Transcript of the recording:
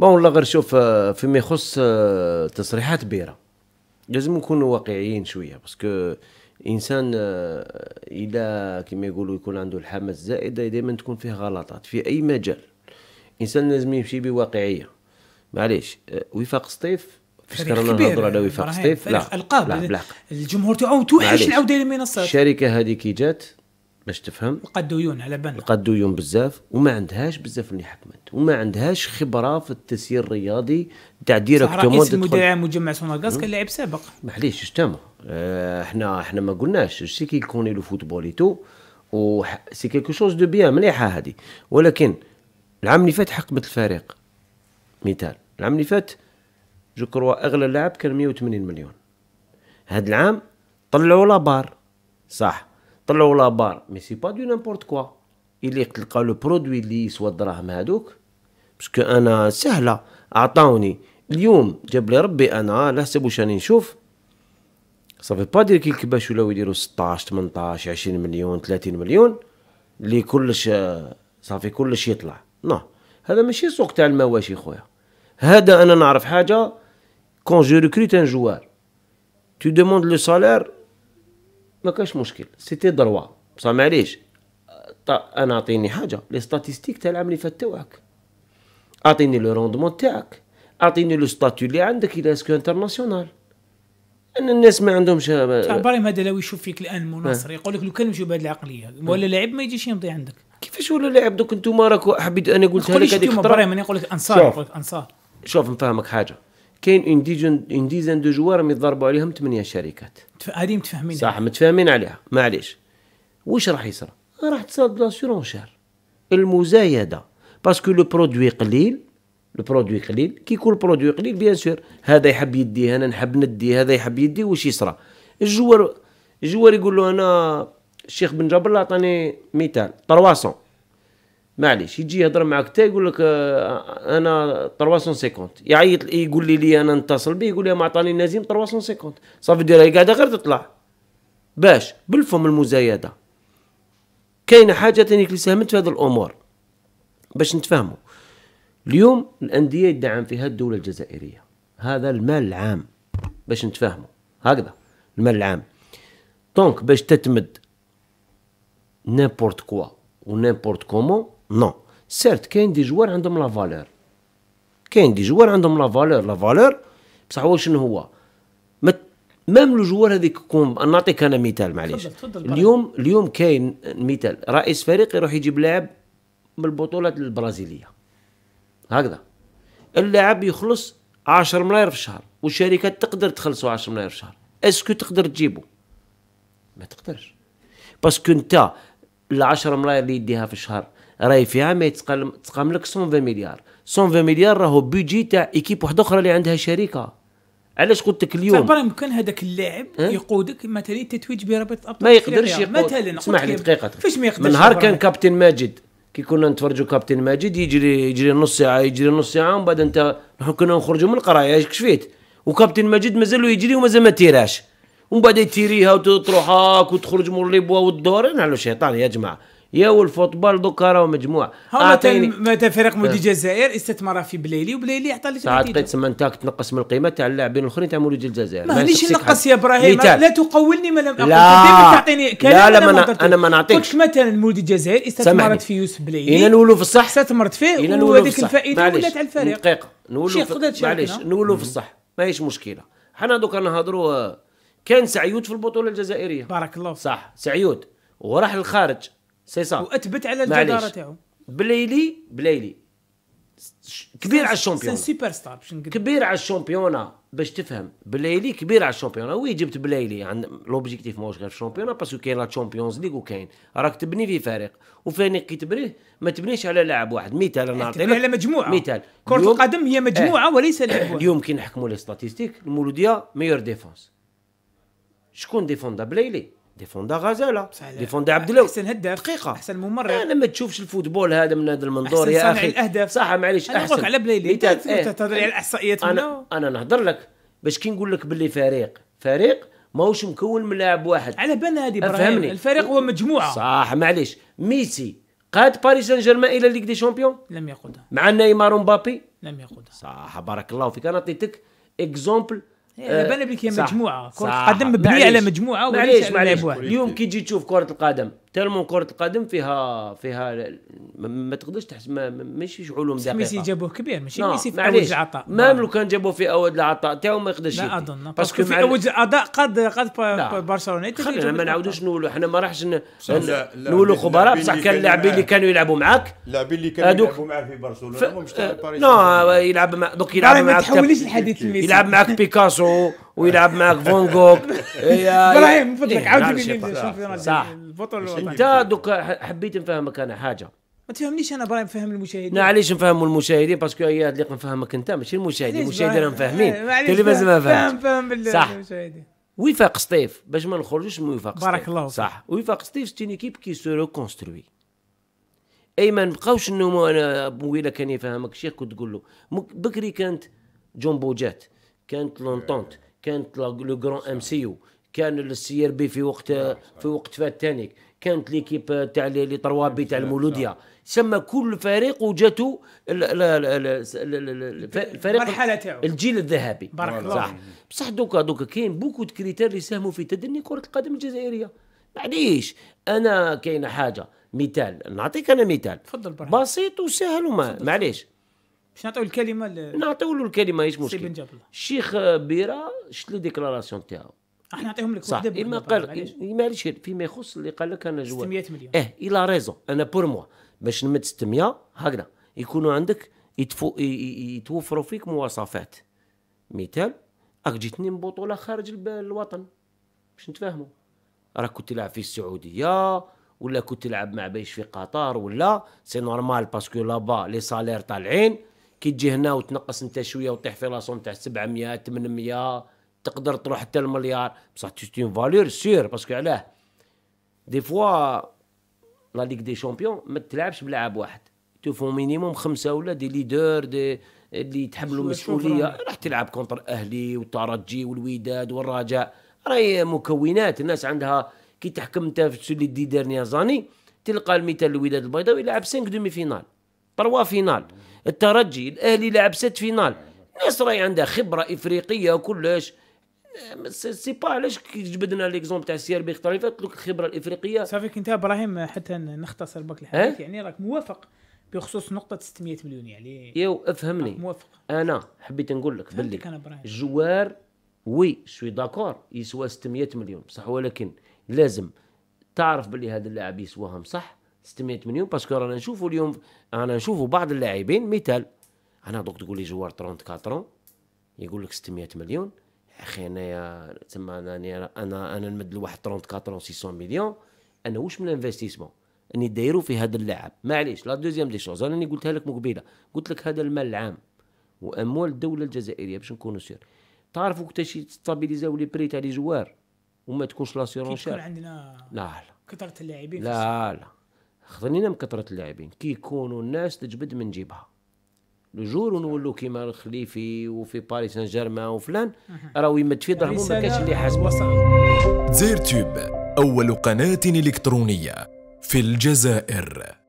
بون والله غير شوف آه، فيما يخص آه، تصريحات بيرة لازم نكونوا واقعيين شويه باسكو انسان آه، الى كما يقولوا يكون عنده الحماس الزائدة دائما تكون فيه غلطات في اي مجال انسان لازم يمشي بواقعيه معليش وفاق سطيف فريق كبير على وفاق يعني، سطيف لا القاب لا الجمهور تاعو توحش العوده للمنصات الشركه هذه كي جات باش تفهم لقى ديون على بالنا لقى ديون بزاف وما عندهاش بزاف اللي حكمت وما عندهاش خبره في التسيير الرياضي تاع ديريكتومون تدخل رئيس المديريه مجمع سوناغاس كان لاعب سابق معليش اش تما احنا آه، احنا ما قلناش سي كي كوني لو فوتبول اي تو و سي كيلكو شوز دو بيان مليحه هذه ولكن العام اللي فات حكمت الفريق مثال العام اللي فات جو كروا اغلى لاعب كان 180 مليون هذا العام طلعوا لابار صح طلعوا لا بار مي سي با دو نيمبورت كوا اللي تلقى لو برودوي اللي يسوى الدراهم هادوك باسكو انا سهله عطاوني اليوم جاب لي ربي انا على حسب واش راني نشوف صافي با دير كي الكباش ولاو يديروا 16 18 20 مليون 30 مليون اللي كلش صافي كلش يطلع نو هذا ماشي سوق تاع المواشي خويا هذا انا نعرف حاجه كون جو ريكروت ان جوار tu demandes le salaire ما كانش مشكل سيتي دروا بصح معليش انا اعطيني حاجه لي ستاتيستيك تاع العام اللي فات تاعك اعطيني لو روندمون تاعك اعطيني لو ستاتيو اللي عندك الى اسكو انترناسيونال ان الناس ما عندهمش آه، تاع ابراهيم هذا لو يشوف فيك الان مناصر آه. يقول لك لو كان نمشيو بهذه العقليه آه. ولا لاعب ما يجيش يمضي عندك كيفاش ولا لاعب دوك انتم راكو حبيت انا قلت لك هذيك ابراهيم انا نقول لك انصار نقول لك انصار شوف نفهمك حاجه كاين اون ديجون اون ديزان دو جوار يضربوا عليهم ثمانيه شركات هذه متفاهمين صح متفاهمين عليها معليش واش راح يصرى راح تصاد تصير لاسيرونشير المزايده باسكو لو برودوي قليل لو برودوي قليل كي يكون البرودوي قليل بيان سور هذا يحب يدي انا نحب ندي هذا يحب يدي واش يصرى الجوار الجوار يقول له انا الشيخ بن جبر عطاني مثال 300 معليش يجي يهضر معاك حتى يقول لك آه، انا 350 يعيط يقول لي لي انا نتصل به يقول لي ما عطاني نزيم 350 صافي دير هي قاعده غير تطلع باش بالفم المزايده كاينه حاجه ثاني اللي ساهمت في هذه الامور باش نتفاهموا اليوم الانديه يدعم فيها الدوله الجزائريه هذا المال العام باش نتفاهموا هكذا المال العام دونك باش تتمد نيمبورت كوا ونيمبورت كومون نو سيرت كاين دي جوار عندهم لا فالور كاين دي جوار عندهم لا فالور لا فالور بصح هو شنو هو مام لو جوار هذيك كون نعطيك انا مثال معليش اليوم اليوم كاين مثال رئيس فريق يروح يجيب لاعب من البطولات البرازيليه هكذا اللاعب يخلص 10 ملاير في الشهر والشركه تقدر تخلصو 10 ملاير في الشهر اسكو تقدر تجيبو ما تقدرش باسكو انت ال 10 ملاير اللي يديها في الشهر راهي فيها ما يتقام لك 120 مليار 120 مليار راهو بيجي تاع ايكيب واحده اخرى اللي عندها شركه علاش قلت لك اليوم برا يمكن هذاك اللاعب يقودك مثلا تتويج برابط ابطال ما يقدرش يقود مثلا اسمح لي دقيقه فاش ما يقدرش من نهار كان كابتن ماجد كي كنا نتفرجوا كابتن ماجد يجري يجري نص ساعه يجري نص ساعه ومن بعد انت نحن كنا نخرجوا من القرايه اش كشفيت وكابتن ماجد مازال يجري ومازال ما تيراش ومن بعد تيريها وتروح هاك وتخرج مور لي بوا والدور نعلو شيطان يا جماعه يا والفوتبال دوكا راهو مجموع اعطيني متى فريق مولد إيه. الجزائر استثمر في بليلي وبليلي عطى لي ساعات لقيت تسمى انت تنقص من القيمه تاع اللاعبين الاخرين تاع مولد الجزائر مانيش نقص يا ابراهيم إيه، لا تقولني ما لم اقل تعطيني كلام لا لا ما انا ما نعطيكش قلت مثلا مولد الجزائر استثمرت في يوسف بليلي الى نولوا في الصح استثمرت فيه إيه، وهذيك الفائده ولات على الفريق دقيقه نولوا معليش نولوا في الصح ماهيش مشكله حنا دوكا نهضروا آه، كان سعيود في البطوله الجزائريه بارك الله صح سعيود وراح للخارج سي صا واثبت على الجداره تاعو بليلي بليلي كبير على الشامبيون سوبر ستار باش نقول كبير على الشامبيون باش تفهم بليلي كبير على الشامبيون وي جبت بليلي عند لوبجيكتيف ماهوش غير الشامبيون باسكو كاين لا تشامبيونز ليغ وكاين راك تبني في فريق وفريق كي تبنيه ما تبنيش على لاعب واحد مثال انا نعطيك على مجموعه مثال كره القدم هي مجموعه إيه. وليس لاعب واحد اليوم كي نحكموا لي ستاتيستيك المولوديه ميور ديفونس شكون ديفوندا بليلي ديفوندا غزاله ديفوندا عبد الله احسن هداف دقيقه احسن ممرر انا ما تشوفش الفوتبول هذا من هذا المنظور يا اخي احسن الاهداف صح معليش احسن نهضرك على بلايلي إيه. تهضر على الاحصائيات انا انا نهضر لك باش كي نقول لك باللي فريق فريق ماهوش مكون من لاعب واحد على بالنا هذه ابراهيم الفريق هو مجموعه صح معليش ميسي قاد باريس سان جيرمان الى ليغ دي شامبيون لم يقودها مع نيمار ومبابي لم يقودها صح بارك الله فيك انا عطيتك اكزومبل اليابان آه، هي مجموعه كره القدم مبنيه على مجموعه وليش مع اليوم كي تجي تشوف كره القدم تلمون كره القدم فيها فيها ما تقدرش تحسب ماشي علوم دقيقه ميسي جابوه كبير ماشي نعم، ميسي في اوج العطاء ما نعم. لو كان جابوه في اوج العطاء هو ما يقدرش لا اظن نعم. باسكو في اوج الاداء قد قد برشلونه خلينا ما نعاودوش نولوا احنا ما راحش نولوا خبراء بصح كان اللاعبين اللي كانوا يلعبوا معاك اللاعبين اللي كانوا يلعبوا معاه في برشلونه مش تاع آه، باريس نو يلعب دوك يلعب معاك ما تحوليش الحديث يلعب معاك بيكاسو ويلعب معك فون جوغ ابراهيم من فضلك إيه، عاود نعم، صح انت دوكا حبيت نفهمك انا حاجه ما تفهمنيش انا ابراهيم فهم المشاهدين لا علاش نفهموا المشاهدين باسكو هي اللي نفهمك انت ماشي المشاهدين المشاهدين راهم فاهمين انت اللي مازال ما فاهم فاهم بالمشاهدين وفاق سطيف باش ما نخرجوش من وفاق بارك الله فيك صح وفاق سطيف ستين ايكيب كي سو ريكونستروي اي ما نبقاوش انه انا بويلا كان يفهمك شيخ كنت تقول له بكري كانت جومبوجات كانت لونتونت كانت لو كرون ام سي يو كان السي ار بي في وقت نعم، في وقت فاتانيك كانت ليكيب تاع لي تروا بي تاع نعم، المولوديا سما كل فريق وجاتو الفريق الجيل الذهبي بارك نعم، الله صح بصح دوكا دوكا كاين بوكو كريتير اللي ساهموا في تدني كره القدم الجزائريه معليش انا كاين حاجه مثال نعطيك انا مثال تفضل بسيط وسهل وما معليش باش نعطيو الكلمه ل... نعطيو له الكلمه هيش مشكل الشيخ بيرا شت لي ديكلاراسيون تاعو احنا نعطيهم لك صح ما قال معليش فيما يخص اللي قال لك انا جوال 600 مليون اه الى ريزون انا بور موا باش نمد 600 هكذا يكونوا عندك يتفو يتوفروا فيك مواصفات مثال راك جيتني من بطوله خارج الوطن باش نتفاهموا راك كنت تلعب في السعوديه ولا كنت تلعب مع بيش في قطر ولا سي نورمال باسكو لابا لي سالير طالعين كي تجي هنا وتنقص انت شويه وتطيح في لاسون تاع 700 800 تقدر تروح حتى المليار بصح تي فالور سير باسكو علاه دي فوا لا ليغ دي شامبيون ما تلعبش بلاعب واحد تشوفوا مينيموم خمسه ولا دي ليدر دي اللي يتحملوا المسؤوليه راح تلعب كونتر اهلي والترجي والوداد والرجاء راهي مكونات الناس عندها كي تحكم انت في سولي دي ديرنيير زاني تلقى المثال الوداد البيضاوي لعب 5 دومي فينال تروا فينال الترجي الاهلي لعب ست فينال ناس راهي عندها خبره افريقيه وكلش سي با علاش كي جبدنا ليكزومبل تاع السي ار بي اختار فات لك الخبره الافريقيه صافي انت ابراهيم حتى نختصر بك الحديث يعني راك موافق بخصوص نقطة 600 مليون يعني يو افهمني موافق انا حبيت نقول لك باللي الجوار وي شوي داكور يسوى 600 مليون بصح ولكن لازم تعرف باللي هذا اللاعب يسواهم صح 600 مليون باسكو رانا نشوفوا اليوم رانا نشوفوا بعض اللاعبين مثال انا دوك تقول لي جوار 34 يقول لك 600 مليون اخي انايا تما انا انا انا نمد لواحد 34 600 مليون انا واش من انفستيسمون اني دايرو في هذا اللاعب معليش لا دوزيام دي شوز انا قلتها لك مقبله قلت لك هذا المال العام واموال الدوله الجزائريه باش نكونوا سير تعرفوا كيفاش يستابيليزاو لي بري تاع لي جوار وما تكونش لاسيرونس كي عندنا لا لا كثره اللاعبين لا لا خذنينا من كثره اللاعبين كي يكونوا الناس تجبد من جيبها لجور ونولوا كيما الخليفي وفي باريس سان جيرمان وفلان راهو يمد في ظهرهم ما كانش اللي حاسب زير تيوب اول قناه الكترونيه في الجزائر